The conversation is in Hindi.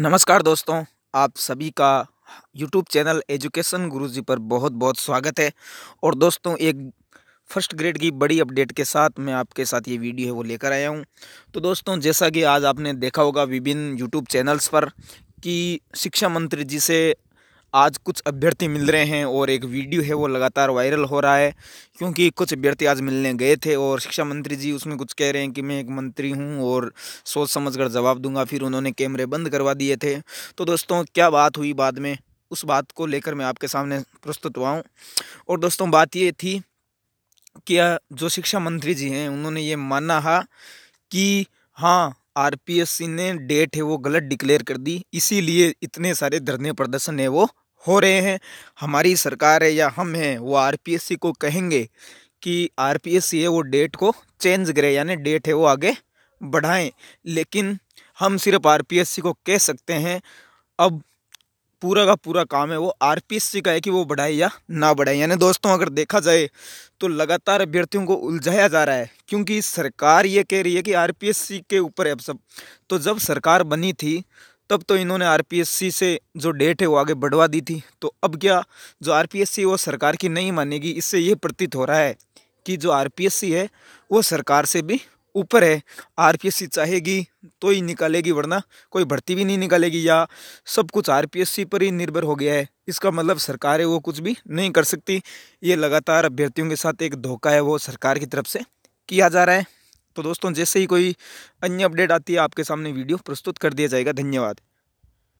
नमस्कार दोस्तों आप सभी का यूट्यूब चैनल एजुकेशन गुरुजी पर बहुत बहुत स्वागत है और दोस्तों एक फर्स्ट ग्रेड की बड़ी अपडेट के साथ मैं आपके साथ ये वीडियो है वो लेकर आया हूँ तो दोस्तों जैसा कि आज आपने देखा होगा विभिन्न यूट्यूब चैनल्स पर कि शिक्षा मंत्री जी से आज कुछ अभ्यर्थी मिल रहे हैं और एक वीडियो है वो लगातार वायरल हो रहा है क्योंकि कुछ अभ्यर्थी आज मिलने गए थे और शिक्षा मंत्री जी उसमें कुछ कह रहे हैं कि मैं एक मंत्री हूँ और सोच समझ कर जवाब दूंगा फिर उन्होंने कैमरे बंद करवा दिए थे तो दोस्तों क्या बात हुई बाद में उस बात को लेकर मैं आपके सामने प्रस्तुत हुआ हूँ और दोस्तों बात ये थी कि जो शिक्षा मंत्री जी हैं उन्होंने ये माना है कि हाँ आर ने डेट है वो गलत डिक्लेयर कर दी इसीलिए इतने सारे धरने प्रदर्शन है वो हो रहे हैं हमारी सरकार है या हम हैं वो आर को कहेंगे कि आर है वो डेट को चेंज करें यानी डेट है वो आगे बढ़ाएं लेकिन हम सिर्फ आर को कह सकते हैं अब पूरा का पूरा काम है वो आर का है कि वो बढ़ाए या ना बढ़ाए यानी दोस्तों अगर देखा जाए तो लगातार अभ्यर्थियों को उलझाया जा रहा है क्योंकि सरकार ये कह रही है कि आर के ऊपर है अब सब तो जब सरकार बनी थी तब तो इन्होंने आर से जो डेट है वो आगे बढ़वा दी थी तो अब क्या जो आर वो सरकार की नहीं मानेगी इससे ये प्रतीत हो रहा है कि जो आर है वो सरकार से भी ऊपर है आर चाहेगी तो ही निकालेगी वरना कोई भर्ती भी नहीं निकालेगी या सब कुछ आर पर ही निर्भर हो गया है इसका मतलब सरकार है वो कुछ भी नहीं कर सकती ये लगातार अभ्यर्थियों के साथ एक धोखा है वो सरकार की तरफ से किया जा रहा है तो दोस्तों जैसे ही कोई अन्य अपडेट आती है आपके सामने वीडियो प्रस्तुत कर दिया जाएगा धन्यवाद